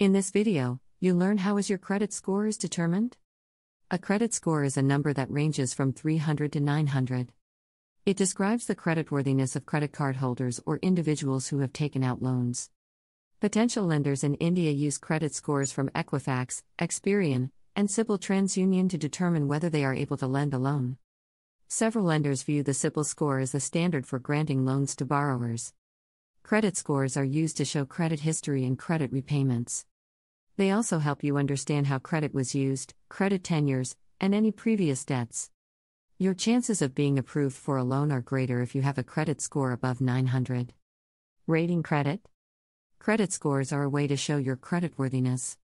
In this video, you learn how is your credit score is determined? A credit score is a number that ranges from 300 to 900. It describes the creditworthiness of credit card holders or individuals who have taken out loans. Potential lenders in India use credit scores from Equifax, Experian, and Civil TransUnion to determine whether they are able to lend a loan. Several lenders view the CIPL score as the standard for granting loans to borrowers. Credit scores are used to show credit history and credit repayments. They also help you understand how credit was used, credit tenures, and any previous debts. Your chances of being approved for a loan are greater if you have a credit score above 900. Rating credit Credit scores are a way to show your creditworthiness.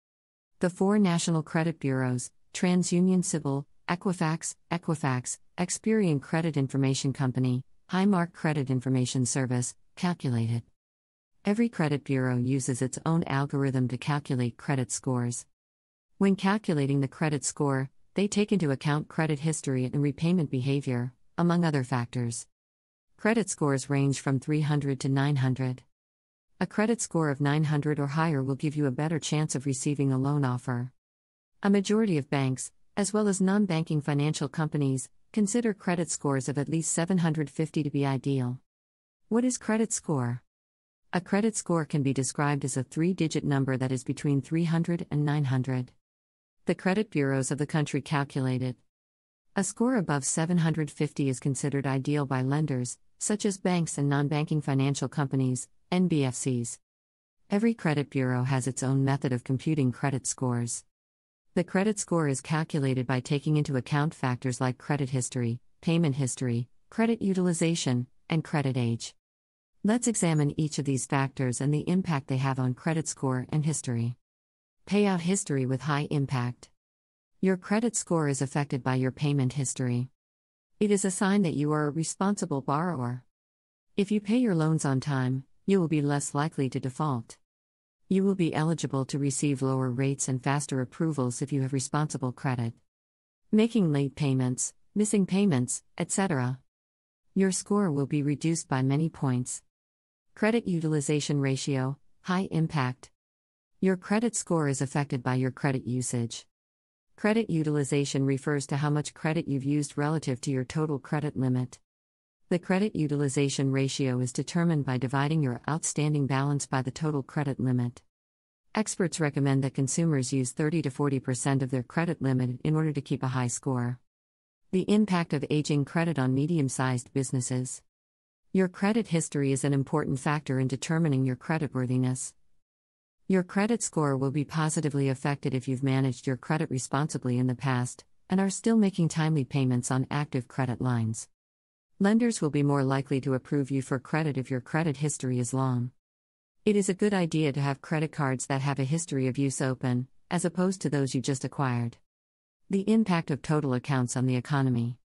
The four national credit bureaus, TransUnion Civil, Equifax, Equifax, Experian Credit Information Company, Highmark Credit Information Service, calculate it. Every credit bureau uses its own algorithm to calculate credit scores. When calculating the credit score, they take into account credit history and repayment behavior, among other factors. Credit scores range from 300 to 900. A credit score of 900 or higher will give you a better chance of receiving a loan offer. A majority of banks, as well as non banking financial companies, consider credit scores of at least 750 to be ideal. What is credit score? A credit score can be described as a three digit number that is between 300 and 900. The credit bureaus of the country calculate it. A score above 750 is considered ideal by lenders, such as banks and non banking financial companies, NBFCs. Every credit bureau has its own method of computing credit scores. The credit score is calculated by taking into account factors like credit history, payment history, credit utilization, and credit age. Let's examine each of these factors and the impact they have on credit score and history. Payout history with high impact. Your credit score is affected by your payment history. It is a sign that you are a responsible borrower. If you pay your loans on time, you will be less likely to default. You will be eligible to receive lower rates and faster approvals if you have responsible credit. Making late payments, missing payments, etc. Your score will be reduced by many points. Credit utilization ratio, high impact. Your credit score is affected by your credit usage. Credit utilization refers to how much credit you've used relative to your total credit limit. The credit utilization ratio is determined by dividing your outstanding balance by the total credit limit. Experts recommend that consumers use 30 to 40% of their credit limit in order to keep a high score. The impact of aging credit on medium sized businesses. Your credit history is an important factor in determining your creditworthiness. Your credit score will be positively affected if you've managed your credit responsibly in the past and are still making timely payments on active credit lines. Lenders will be more likely to approve you for credit if your credit history is long. It is a good idea to have credit cards that have a history of use open, as opposed to those you just acquired. The impact of total accounts on the economy.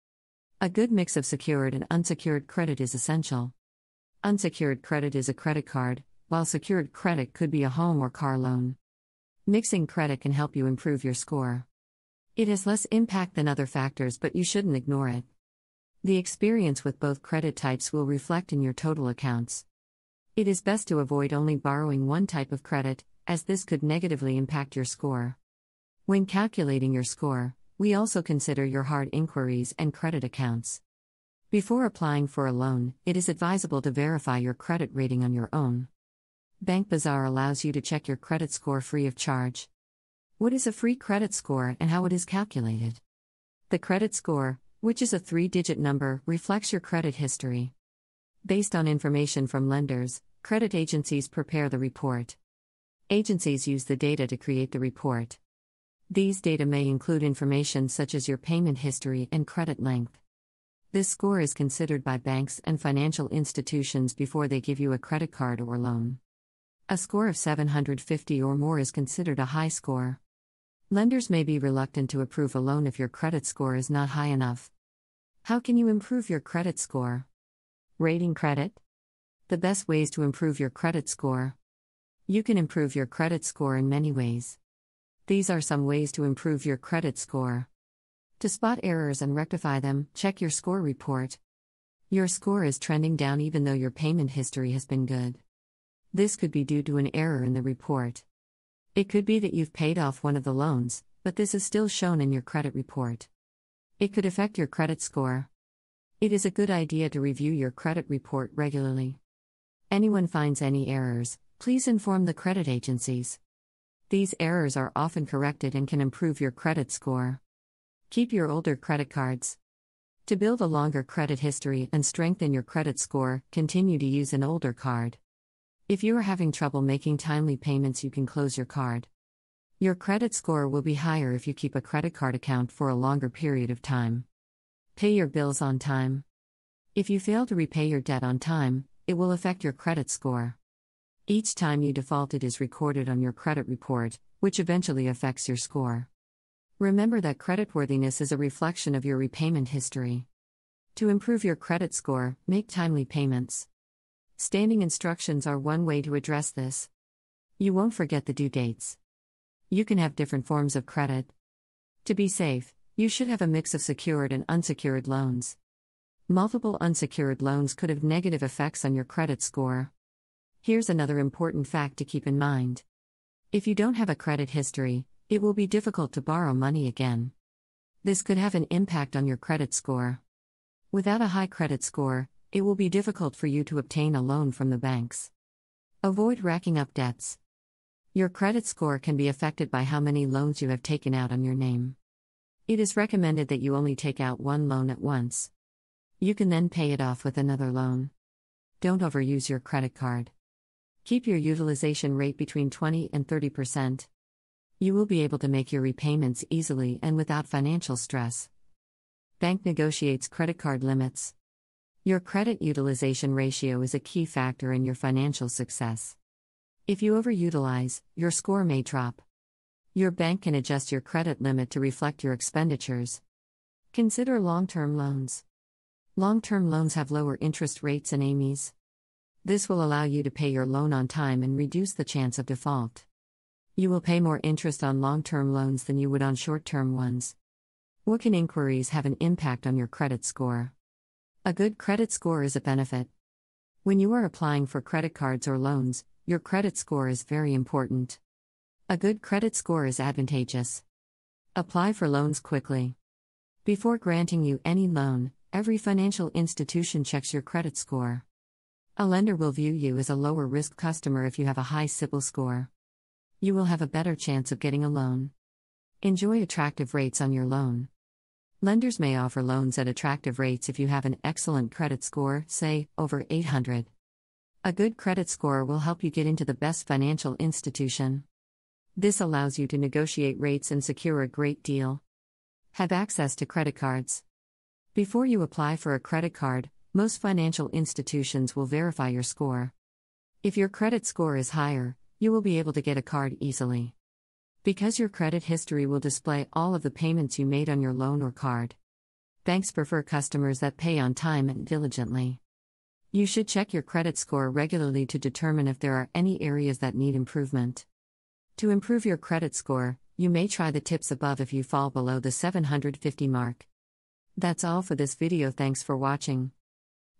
A good mix of secured and unsecured credit is essential. Unsecured credit is a credit card, while secured credit could be a home or car loan. Mixing credit can help you improve your score. It has less impact than other factors, but you shouldn't ignore it. The experience with both credit types will reflect in your total accounts. It is best to avoid only borrowing one type of credit, as this could negatively impact your score. When calculating your score, we also consider your hard inquiries and credit accounts. Before applying for a loan, it is advisable to verify your credit rating on your own. Bank Bazaar allows you to check your credit score free of charge. What is a free credit score and how it is calculated? The credit score, which is a three digit number, reflects your credit history. Based on information from lenders, credit agencies prepare the report. Agencies use the data to create the report. These data may include information such as your payment history and credit length. This score is considered by banks and financial institutions before they give you a credit card or loan. A score of 750 or more is considered a high score. Lenders may be reluctant to approve a loan if your credit score is not high enough. How can you improve your credit score? Rating credit. The best ways to improve your credit score. You can improve your credit score in many ways. These are some ways to improve your credit score. To spot errors and rectify them, check your score report. Your score is trending down even though your payment history has been good. This could be due to an error in the report. It could be that you've paid off one of the loans, but this is still shown in your credit report. It could affect your credit score. It is a good idea to review your credit report regularly. Anyone finds any errors, please inform the credit agencies. These errors are often corrected and can improve your credit score. Keep your older credit cards. To build a longer credit history and strengthen your credit score, continue to use an older card. If you are having trouble making timely payments, you can close your card. Your credit score will be higher if you keep a credit card account for a longer period of time. Pay your bills on time. If you fail to repay your debt on time, it will affect your credit score. Each time you default, it is recorded on your credit report, which eventually affects your score. Remember that creditworthiness is a reflection of your repayment history. To improve your credit score, make timely payments. Standing instructions are one way to address this. You won't forget the due dates. You can have different forms of credit. To be safe, you should have a mix of secured and unsecured loans. Multiple unsecured loans could have negative effects on your credit score. Here's another important fact to keep in mind. If you don't have a credit history, it will be difficult to borrow money again. This could have an impact on your credit score. Without a high credit score, it will be difficult for you to obtain a loan from the banks. Avoid racking up debts. Your credit score can be affected by how many loans you have taken out on your name. It is recommended that you only take out one loan at once. You can then pay it off with another loan. Don't overuse your credit card. Keep your utilization rate between 20 and 30%. You will be able to make your repayments easily and without financial stress. Bank negotiates credit card limits. Your credit utilization ratio is a key factor in your financial success. If you overutilize, your score may drop. Your bank can adjust your credit limit to reflect your expenditures. Consider long term loans. Long term loans have lower interest rates and AMIs. This will allow you to pay your loan on time and reduce the chance of default. You will pay more interest on long term loans than you would on short term ones. What can inquiries have an impact on your credit score? A good credit score is a benefit. When you are applying for credit cards or loans, your credit score is very important. A good credit score is advantageous. Apply for loans quickly. Before granting you any loan, every financial institution checks your credit score. A lender will view you as a lower risk customer if you have a high CIBIL score. You will have a better chance of getting a loan. Enjoy attractive rates on your loan. Lenders may offer loans at attractive rates if you have an excellent credit score, say, over 800. A good credit score will help you get into the best financial institution. This allows you to negotiate rates and secure a great deal. Have access to credit cards. Before you apply for a credit card, most financial institutions will verify your score. If your credit score is higher, you will be able to get a card easily. Because your credit history will display all of the payments you made on your loan or card. Banks prefer customers that pay on time and diligently. You should check your credit score regularly to determine if there are any areas that need improvement. To improve your credit score, you may try the tips above if you fall below the 750 mark. That's all for this video. Thanks for watching.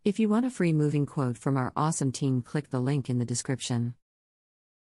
If you want a free moving quote from our awesome team, click the link in the description.